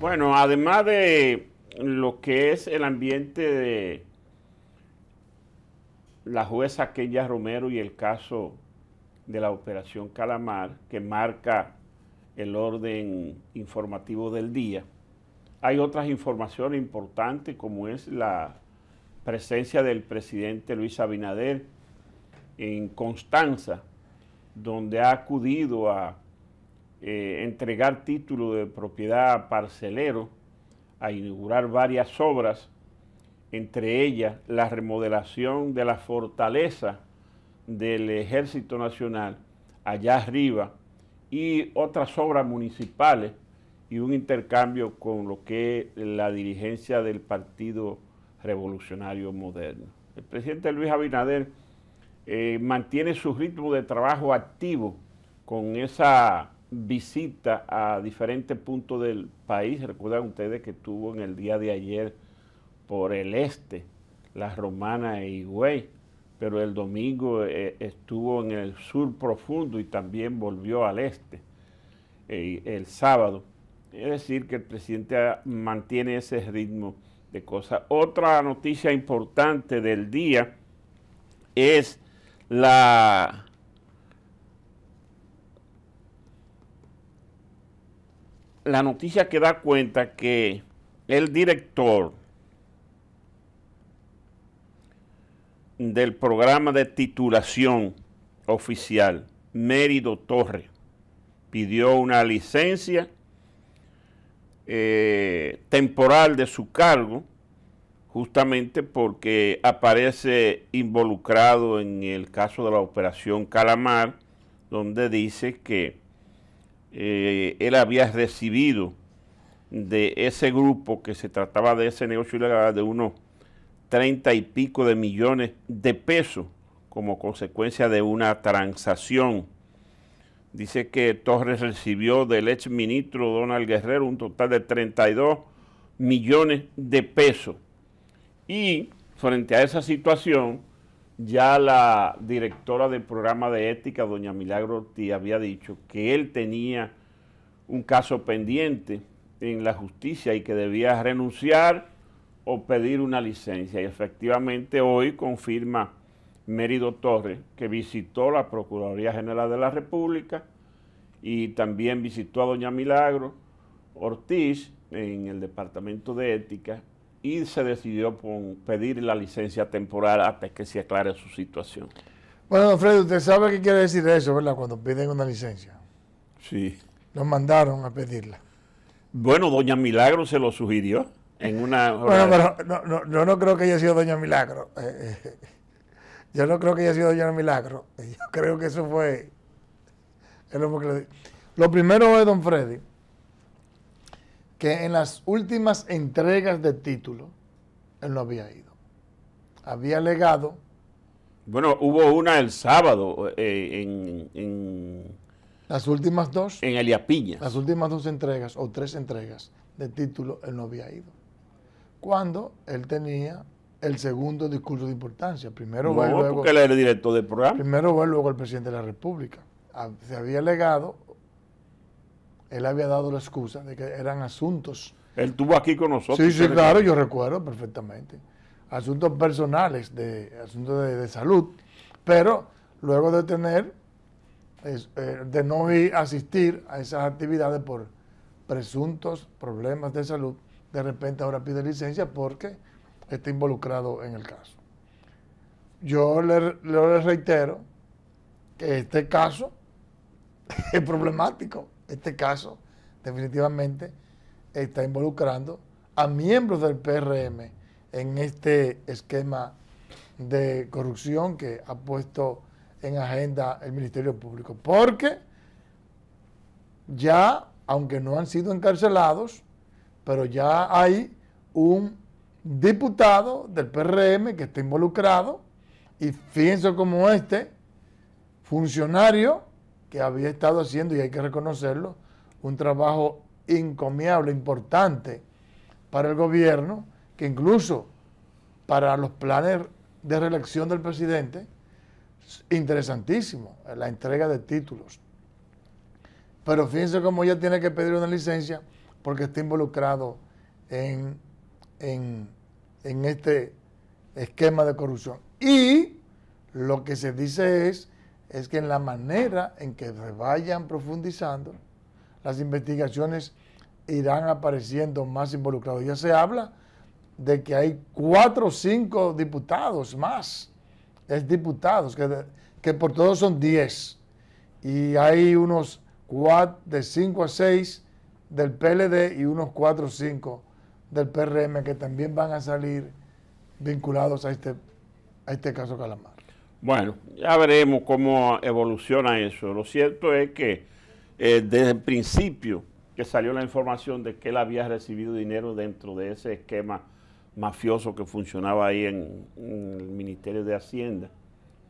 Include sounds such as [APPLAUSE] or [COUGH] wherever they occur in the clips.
Bueno, además de lo que es el ambiente de la jueza Aquella Romero y el caso de la operación Calamar, que marca el orden informativo del día, hay otras informaciones importantes como es la presencia del presidente Luis Abinader en Constanza, donde ha acudido a eh, entregar título de propiedad a parcelero, a inaugurar varias obras, entre ellas la remodelación de la fortaleza del Ejército Nacional allá arriba y otras obras municipales y un intercambio con lo que es la dirigencia del Partido Revolucionario Moderno. El presidente Luis Abinader eh, mantiene su ritmo de trabajo activo con esa visita a diferentes puntos del país. Recuerdan ustedes que estuvo en el día de ayer por el este, la Romana e Higüey, pero el domingo eh, estuvo en el sur profundo y también volvió al este eh, el sábado. Es decir, que el presidente mantiene ese ritmo de cosas. Otra noticia importante del día es la la noticia que da cuenta que el director del programa de titulación oficial, Mérido Torres, pidió una licencia eh, temporal de su cargo, justamente porque aparece involucrado en el caso de la operación Calamar, donde dice que eh, él había recibido de ese grupo que se trataba de ese negocio ilegal de unos treinta y pico de millones de pesos como consecuencia de una transacción. Dice que Torres recibió del ex ministro Donald Guerrero un total de 32 millones de pesos. Y frente a esa situación, ya la directora del programa de ética, doña Milagro Ortiz, había dicho que él tenía un caso pendiente en la justicia y que debía renunciar o pedir una licencia. Y efectivamente hoy confirma Mérido Torres que visitó la Procuraduría General de la República y también visitó a doña Milagro Ortiz en el Departamento de Ética y se decidió por pedir la licencia temporal hasta que se aclare su situación. Bueno, don Freddy, usted sabe qué quiere decir eso, ¿verdad? Cuando piden una licencia. Sí. Nos mandaron a pedirla. Bueno, doña Milagro se lo sugirió en una... [LAUGHS] Bueno, pero no, yo no creo que haya sido doña Milagro. Eh, eh. yo no creo que haya sido doña Milagro. [LAUGHS] Yo creo que eso fue... lo, lo primero es don Freddy que en las últimas entregas de título él no había ido. Había alegado. Bueno, hubo una el sábado eh, en, Las últimas dos. En Elia Las últimas dos entregas o tres entregas de título él no había ido. Cuando él tenía el segundo discurso de importancia. Primero no, luego. Porque él era el director del programa. Primero va luego el presidente de la República. Ah, se había alegado él había dado la excusa de que eran asuntos. Él estuvo aquí con nosotros. Sí, sí, claro, yo recuerdo perfectamente. Asuntos personales, de asuntos de, salud. Pero luego de tener, eh, de no ir, a asistir a esas actividades por presuntos problemas de salud, de repente ahora pide licencia porque está involucrado en el caso. Yo le, le reitero que este caso [LAUGHS] es problemático este caso definitivamente está involucrando a miembros del PRM en este esquema de corrupción que ha puesto en agenda el Ministerio Público. Porque ya, aunque no han sido encarcelados, pero ya hay un diputado del PRM que está involucrado y fíjense como este funcionario que había estado haciendo, y hay que reconocerlo, un trabajo encomiable, importante para el gobierno, que incluso para los planes de reelección del presidente, interesantísimo, la entrega de títulos. Pero fíjense cómo ella tiene que pedir una licencia porque está involucrado en, en este esquema de corrupción. Y lo que se dice es es que en la manera en que se vayan profundizando, las investigaciones irán apareciendo más involucrados. Ya se habla de que hay cuatro o cinco diputados más, es diputados, que, que por todos son diez. Y hay unos de cinco a seis del PLD y unos cuatro o cinco del PRM que también van a salir vinculados a este, a este caso Calamar. Bueno, ya veremos cómo evoluciona eso. Lo cierto es que eh, desde el principio que salió la información de que él había recibido dinero dentro de ese esquema mafioso que funcionaba ahí en, el Ministerio de Hacienda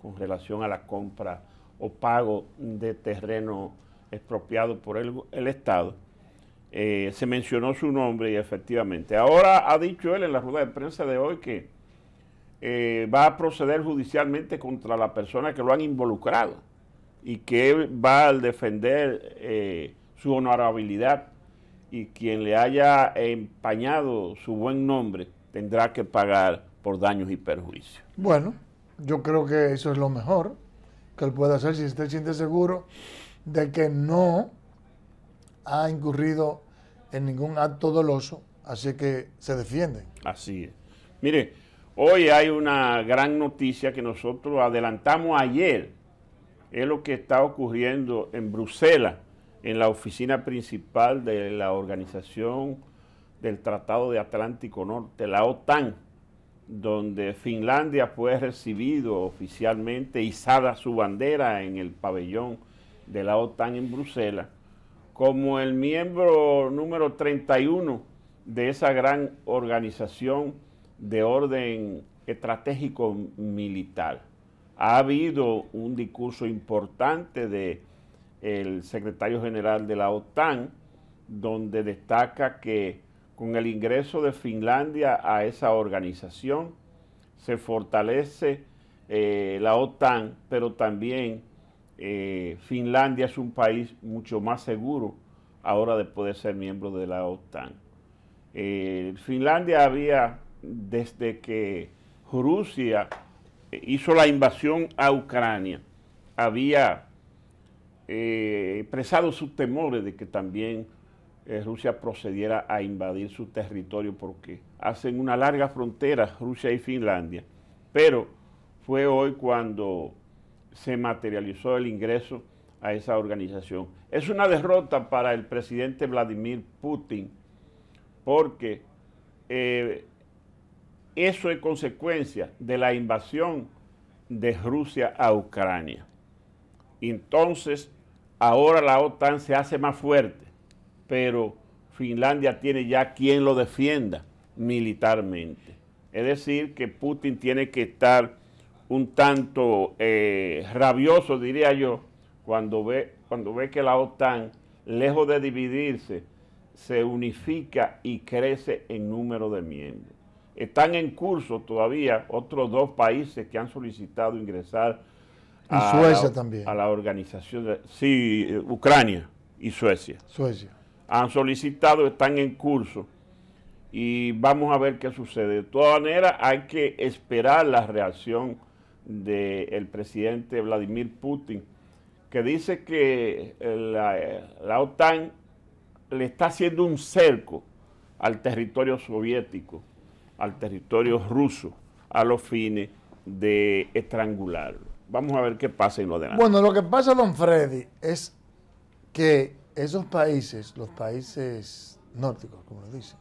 con relación a la compra o pago de terreno expropiado por el, Estado. Eh, se mencionó su nombre y efectivamente. Ahora ha dicho él en la rueda de prensa de hoy que eh, va a proceder judicialmente contra la persona que lo han involucrado y que va a defender eh, su honorabilidad y quien le haya empañado su buen nombre tendrá que pagar por daños y perjuicios. Bueno, yo creo que eso es lo mejor que él puede hacer si usted siente seguro de que no ha incurrido en ningún acto doloso, así que se defiende. Así es. Mire, Hoy hay una gran noticia que nosotros adelantamos ayer. Es lo que está ocurriendo en Bruselas, en la oficina principal de la Organización del Tratado de Atlántico Norte, la OTAN, donde Finlandia fue recibido oficialmente, izada su bandera en el pabellón de la OTAN en Bruselas, como el miembro número 31 de esa gran organización de orden estratégico militar. Ha habido un discurso importante de el secretario general de la OTAN, donde destaca que con el ingreso de Finlandia a esa organización se fortalece eh, la OTAN, pero también eh, Finlandia es un país mucho más seguro ahora de poder ser miembro de la OTAN. Eh, Finlandia había desde que Rusia hizo la invasión a Ucrania, había eh, expresado sus temores de que también eh, Rusia procediera a invadir su territorio porque hacen una larga frontera Rusia y Finlandia. Pero fue hoy cuando se materializó el ingreso a esa organización. Es una derrota para el presidente Vladimir Putin porque eh, eso es consecuencia de la invasión de Rusia a Ucrania. Entonces, ahora la OTAN se hace más fuerte, pero Finlandia tiene ya quien lo defienda militarmente. Es decir, que Putin tiene que estar un tanto eh, rabioso, diría yo, cuando ve, cuando ve que la OTAN, lejos de dividirse, se unifica y crece en número de miembros. Están en curso todavía otros dos países que han solicitado ingresar a, Suecia la, también. a la organización. sí, eh, Ucrania y Suecia. Suecia. Han solicitado, están en curso y vamos a ver qué sucede. De todas maneras, hay que esperar la reacción del presidente Vladimir Putin, que dice que eh, eh, la, OTAN le está haciendo un cerco al territorio soviético al territorio ruso a los fines de estrangularlo. Vamos a ver qué pasa en lo demás. Bueno, lo que pasa, don Freddy, es que esos países, los países nórdicos, como lo dicen,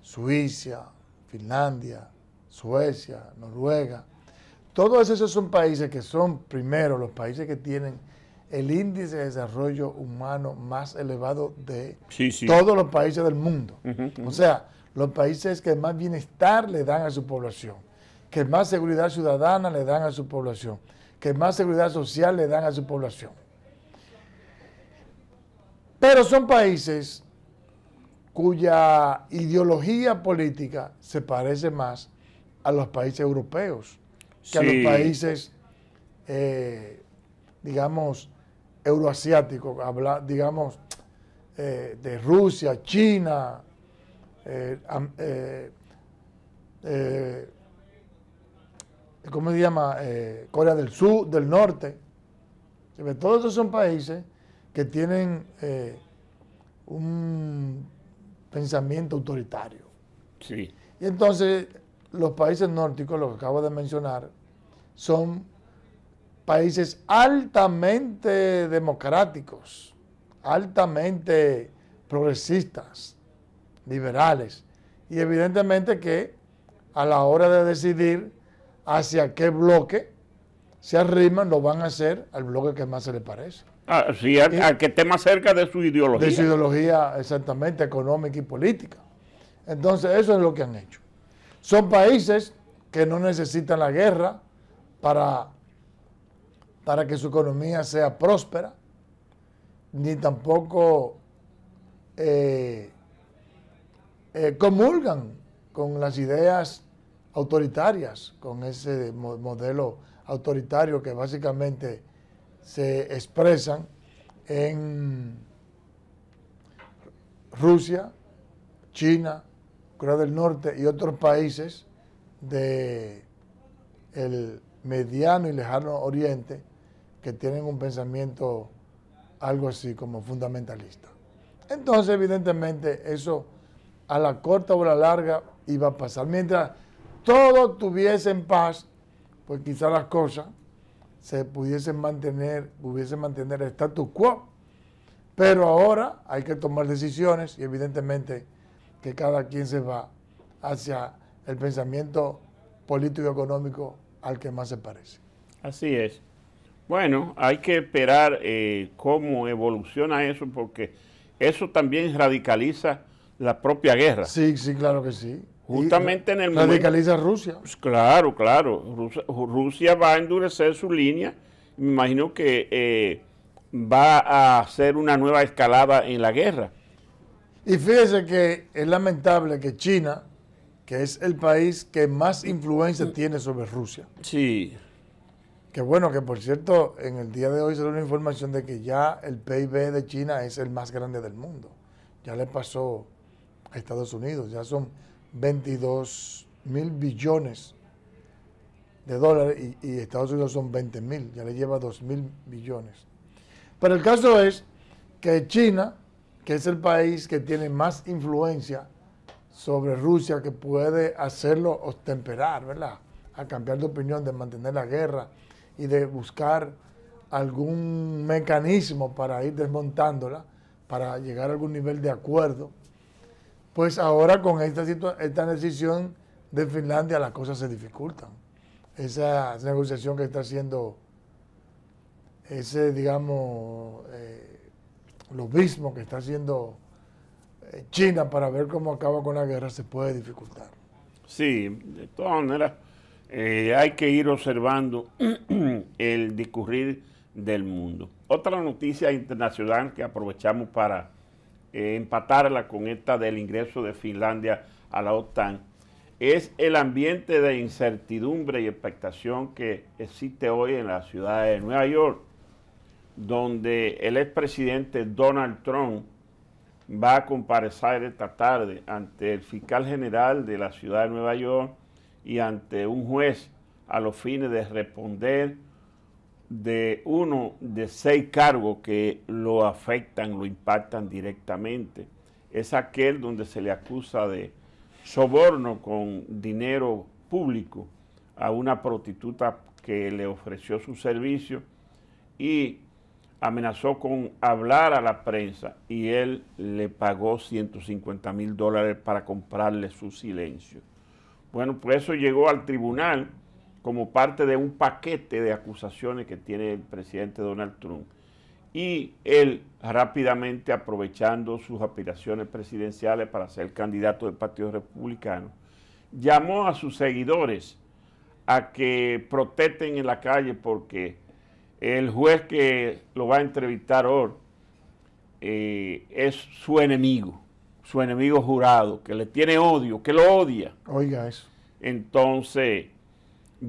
Suiza, Finlandia, Suecia, Noruega, todos esos son países que son primero los países que tienen el índice de desarrollo humano más elevado de todos los países del mundo. O sea, los países que más bienestar le dan a su población, que más seguridad ciudadana le dan a su población, que más seguridad social le dan a su población. Pero son países cuya ideología política se parece más a los países europeos que a los países, eh, digamos, euroasiáticos, digamos, eh, de Rusia, China, eh, eh, eh, ¿cómo se llama? Corea del Sur, del Norte. Todos esos son países que tienen un pensamiento autoritario. Sí. Y entonces los países nórdicos, los que acabo de mencionar, son países altamente democráticos, altamente progresistas liberales. Y evidentemente que a la hora de decidir hacia qué bloque se arriman, lo van a hacer al bloque que más se le parece. Ah, sí, al, que esté más cerca de su ideología. De su ideología, exactamente, económica y política. Entonces, eso es lo que han hecho. Son países que no necesitan la guerra para, para que su economía sea próspera, ni tampoco eh, eh, comulgan con las ideas autoritarias, con ese modelo autoritario que básicamente se expresan en Rusia, China, Corea del Norte y otros países del mediano y lejano oriente que tienen un pensamiento algo así como fundamentalista. Entonces, evidentemente, eso a la corta o a la larga iba a pasar. Mientras todo tuviese en paz, pues quizás las cosas se pudiesen mantener, pudiesen mantener el status quo. Pero ahora hay que tomar decisiones y evidentemente que cada quien se va hacia el pensamiento político y económico al que más se parece. Así es. Bueno, hay que esperar eh, cómo evoluciona eso porque eso también radicaliza la propia guerra. Sí, sí, claro que sí. Justamente en el momento. Radicaliza Rusia. Pues claro, claro. Rusia, va a endurecer su línea. Me imagino que eh, va a hacer una nueva escalada en la guerra. Y fíjese que es lamentable que China, que es el país que más influencia mm. tiene sobre Rusia. Sí. Que bueno, que por cierto, en el día de hoy se dio una información de que ya el PIB de China es el más grande del mundo. Ya le pasó a Estados Unidos. Ya son 22 mil billones de dólares y, Estados Unidos son 20 mil, ya le lleva 2 mil billones. Pero el caso es que China, que es el país que tiene más influencia sobre Rusia, que puede hacerlo ostemperar, ¿verdad? A cambiar de opinión, de mantener la guerra y de buscar algún mecanismo para ir desmontándola, para llegar a algún nivel de acuerdo pues ahora con esta, esta decisión de Finlandia las cosas se dificultan. Esa negociación que está haciendo ese, digamos, eh, lo mismo que está haciendo eh, China para ver cómo acaba con la guerra se puede dificultar. Sí, de todas maneras, eh, hay que ir observando [CLEARS THROAT] el discurrir del mundo. Otra noticia internacional que aprovechamos para empatarla con esta del ingreso de Finlandia a la OTAN, es el ambiente de incertidumbre y expectación que existe hoy en la ciudad de Nueva York, donde el expresidente Donald Trump va a comparecer esta tarde ante el fiscal general de la ciudad de Nueva York y ante un juez a los fines de responder de uno de seis cargos que lo afectan, lo impactan directamente. Es aquel donde se le acusa de soborno con dinero público a una prostituta que le ofreció su servicio y amenazó con hablar a la prensa y él le pagó 150 mil dólares para comprarle su silencio. Bueno, pues eso llegó al tribunal como parte de un paquete de acusaciones que tiene el presidente Donald Trump. Y él rápidamente aprovechando sus aspiraciones presidenciales para ser candidato del Partido Republicano, llamó a sus seguidores a que protesten en la calle porque el juez que lo va a entrevistar hoy eh, es su enemigo, su enemigo jurado, que le tiene odio, que lo odia. Oiga eso. Entonces,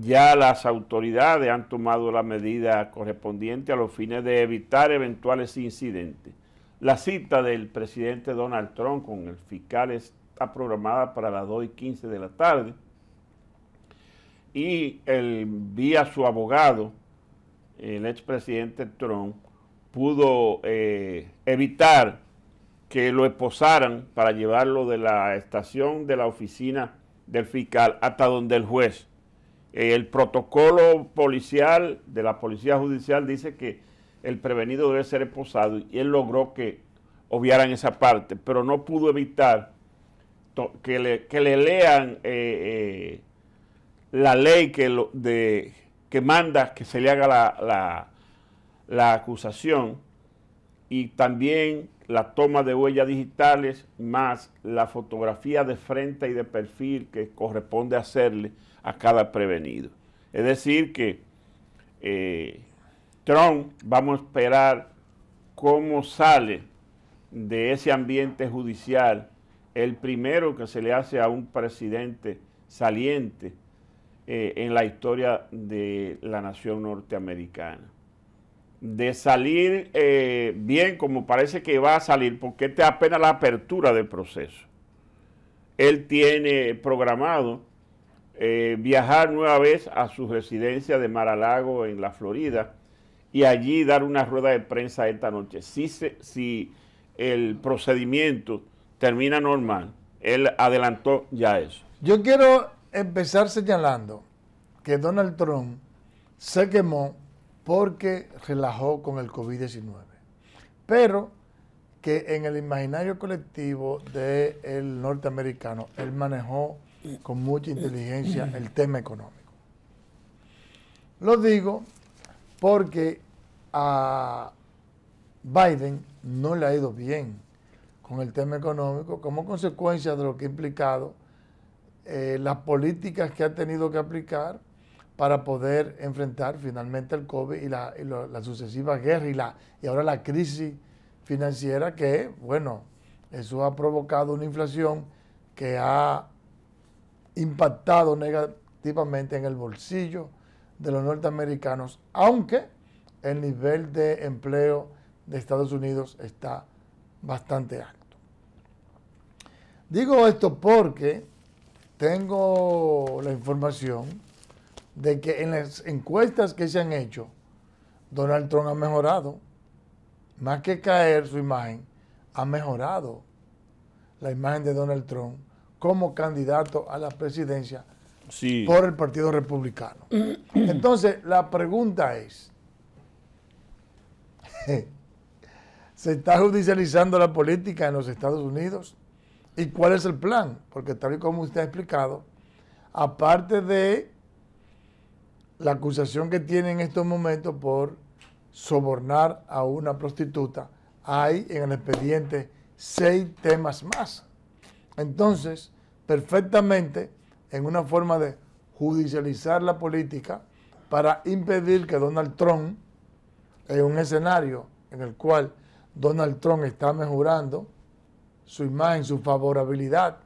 ya las autoridades han tomado la medida correspondiente a los fines de evitar eventuales incidentes. La cita del presidente Donald Trump con el fiscal está programada para las 2 y 15 de la tarde y el, vía su abogado, el expresidente Trump, pudo eh, evitar que lo esposaran para llevarlo de la estación de la oficina del fiscal hasta donde el juez el protocolo policial de la Policía Judicial dice que el prevenido debe ser esposado y él logró que obviaran esa parte, pero no pudo evitar que le, lean eh, eh, la ley que, de, que manda que se le haga la, la acusación y también la toma de huellas digitales más la fotografía de frente y de perfil que corresponde hacerle a cada prevenido. Es decir, que eh, Trump, vamos a esperar cómo sale de ese ambiente judicial el primero que se le hace a un presidente saliente eh, en la historia de la nación norteamericana. De salir eh, bien como parece que va a salir, porque esta es apenas la apertura del proceso. Él tiene programado eh, viajar nueva vez a su residencia de Maralago en la Florida y allí dar una rueda de prensa esta noche. Si, si el procedimiento termina normal, él adelantó ya eso. Yo quiero empezar señalando que Donald Trump se quemó porque relajó con el COVID-19, pero que en el imaginario colectivo del norteamericano él manejó con mucha eh, inteligencia eh. el tema económico. Lo digo porque a Biden no le ha ido bien con el tema económico como consecuencia de lo que ha implicado eh, las políticas que ha tenido que aplicar para poder enfrentar finalmente el COVID y la, sucesiva guerra la, y ahora la crisis financiera que, bueno, eso ha provocado una inflación que ha impactado negativamente en el bolsillo de los norteamericanos, aunque el nivel de empleo de Estados Unidos está bastante alto. Digo esto porque tengo la información de que en las encuestas que se han hecho, Donald Trump ha mejorado. Más que caer su imagen, ha mejorado la imagen de Donald Trump como candidato a la presidencia por el Partido Republicano. [CLEARS THROAT] Entonces, la pregunta es, [LAUGHS] ¿se está judicializando la política en los Estados Unidos? ¿Y cuál es el plan? Porque tal y como usted ha explicado, aparte de la acusación que tiene en estos momentos por sobornar a una prostituta, hay en el expediente seis temas más. Entonces, perfectamente en una forma de judicializar la política para impedir que Donald Trump, en un escenario en el cual Donald Trump está mejorando su imagen, su favorabilidad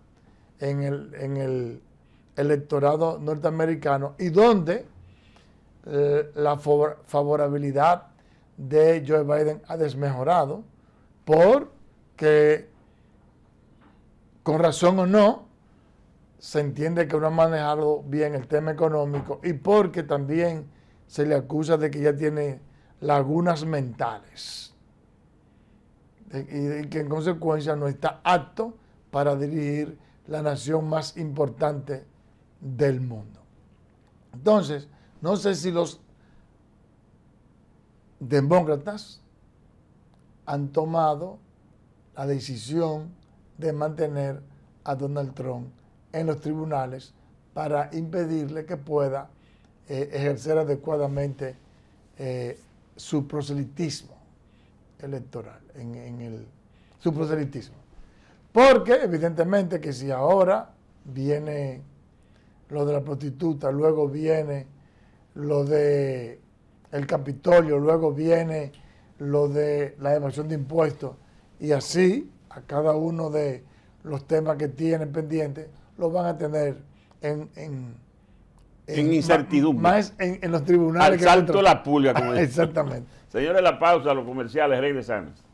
en el, electorado norteamericano y donde eh, la favorabilidad de Joe Biden ha desmejorado porque, con razón o no, se entiende que no ha manejado bien el tema económico y porque también se le acusa de que ya tiene lagunas mentales y que en consecuencia no está apto para dirigir la nación más importante del mundo. Entonces, no sé si los demócratas han tomado la decisión de mantener a Donald Trump en los tribunales para impedirle que pueda eh, ejercer adecuadamente eh, su proselitismo electoral, en, su proselitismo. Porque evidentemente que si ahora viene lo de la prostituta, luego viene lo de el Capitolio, luego viene lo de la evasión de impuestos, y así a cada uno de los temas que tiene pendientes, lo van a tener en, en, incertidumbre. Más en, los tribunales. Al salto la pulga, como [LAUGHS] Exactamente. Señores, la pausa, los comerciales, regresamos.